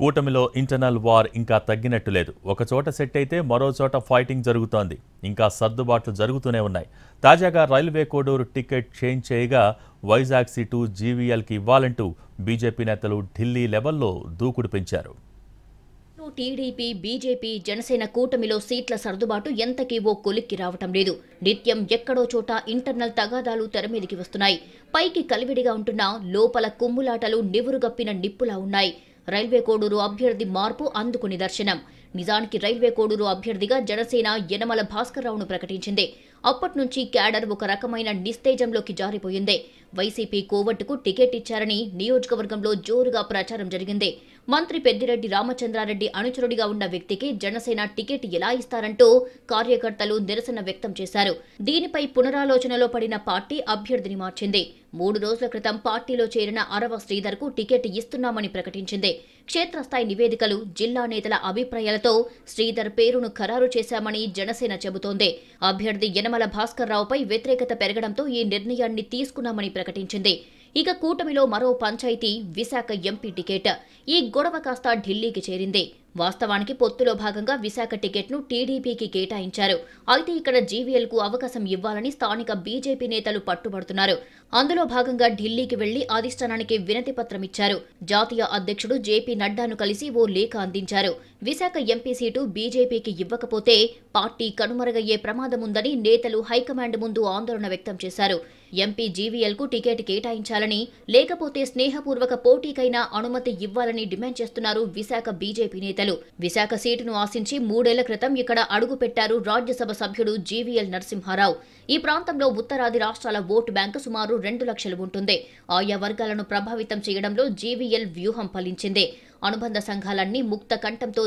కూటమిలో internal war ఇంకా తగ్గినట్టు లేదు ఒకచోట సెట్ అయితే మరో చోట ఫైటింగ్ జరుగుతోంది ఇంకా సర్దుబాట్లు జరుగుతూనే ఉన్నాయి తాజాగా రైల్వే కోడూరు టికెట్ చేంజ్ చేయగా వైజాగ్ సీటు జీవీఎల్కి ఇవ్వాలంటూ బీజేపీ నేతలు ఢిల్లీ లెవెల్లో దూకుడు పెంచారు టీడీపీ బీజేపీ జనసేన కూటమిలో సీట్ల సర్దుబాటు ఎంతకీ ఓ కొలిక్కి రావటం లేదు నిత్యం ఎక్కడో చోట ఇంటర్నల్ తగాదాలు తెరమీదికి వస్తున్నాయి పైకి కలివిడిగా ఉంటున్నా లోపల కుమ్ములాటలు నివురుగప్పిన నిప్పులా ఉన్నాయి రైల్వే కోడూరు అభ్యర్థి మార్పు అందుకు నిదర్శనం నిజానికి రైల్వే కోడూరు అభ్యర్థిగా జనసేన యనమల భాస్కర్రావును ప్రకటించింది అప్పటి నుంచి క్యాడర్ ఒక రకమైన నిస్తేజంలోకి జారిపోయింది వైసీపీ కోవట్టుకు టికెట్ ఇచ్చారని నియోజకవర్గంలో జోరుగా ప్రచారం జరిగింది మంత్రి పెద్దిరెడ్డి రామచంద్రారెడ్డి అనుచరుడిగా ఉన్న వ్యక్తికి జనసేన టికెట్ ఎలా ఇస్తారంటూ కార్యకర్తలు నిరసన వ్యక్తం చేశారు దీనిపై పునరాలోచనలో పడిన పార్టీ అభ్యర్థిని మార్చింది మూడు రోజుల క్రితం పార్టీలో చేరిన అరవ శ్రీధర్ కు టికెట్ ఇస్తున్నామని ప్రకటించింది క్షేత్రస్థాయి నివేదికలు జిల్లా నేతల అభిప్రాయాలతో శ్రీధర్ పేరును ఖరారు చేశామని జనసేన చెబుతోంది అభ్యర్థి యనమల భాస్కర్ రావుపై వ్యతిరేకత పెరగడంతో ఈ నిర్ణయాన్ని తీసుకున్నామని ప్రకటించింది ఇక కూటమిలో మరో పంచాయతీ విశాఖ ఎంపీ టికెట్ ఈ గొడవ కాస్త ఢిల్లీకి చేరింది వాస్తవానికి పొత్తులో భాగంగా విశాఖ టికెట్ను టీడీపీకి కేటాయించారు అయితే ఇక్కడ జీవీఎల్కు అవకాశం ఇవ్వాలని స్థానిక బీజేపీ నేతలు పట్టుబడుతున్నారు అందులో భాగంగా ఢిల్లీకి వెళ్లి అధిష్టానానికి వినతి పత్రం ఇచ్చారు జాతీయ అధ్యక్షుడు జేపీ నడ్డాను కలిసి ఓ లేఖ అందించారు విశాఖ ఎంపీ సీటు బీజేపీకి ఇవ్వకపోతే పార్టీ కనుమరుగయ్యే ప్రమాదముందని నేతలు హైకమాండ్ ముందు ఆందోళన వ్యక్తం చేశారు ఎంపీ జీవీఎల్కు టికెట్ కేటాయించాలని లేకపోతే స్నేహపూర్వక పోటీకైనా అనుమతి ఇవ్వాలని డిమాండ్ చేస్తున్నారు విశాఖ బీజేపీ నేతలు ఎన్నికలు విశాఖ సీటును ఆశించి మూడేళ్ల క్రితం ఇక్కడ అడుగుపెట్టారు రాజ్యసభ సభ్యుడు జీవీఎల్ నరసింహారావు ఈ ప్రాంతంలో ఉత్తరాది రాష్ట్రాల ఓటు బ్యాంకు సుమారు రెండు లక్షలు ఉంటుంది ఆయా వర్గాలను ప్రభావితం చేయడంలో జీవీఎల్ వ్యూహం ఫలించింది అనుబంధ సంఘాలన్నీ ముక్త కంఠంతో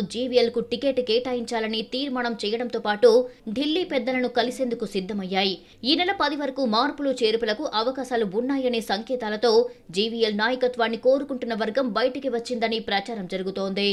కు టికెట్ కేటాయించాలని తీర్మానం చేయడంతో పాటు ఢిల్లీ పెద్దలను కలిసేందుకు సిద్ధమయ్యాయి ఈ నెల పది వరకు మార్పులు చేర్పులకు అవకాశాలు ఉన్నాయనే సంకేతాలతో జీవీఎల్ నాయకత్వాన్ని కోరుకుంటున్న వర్గం బయటికి వచ్చిందని ప్రచారం జరుగుతోంది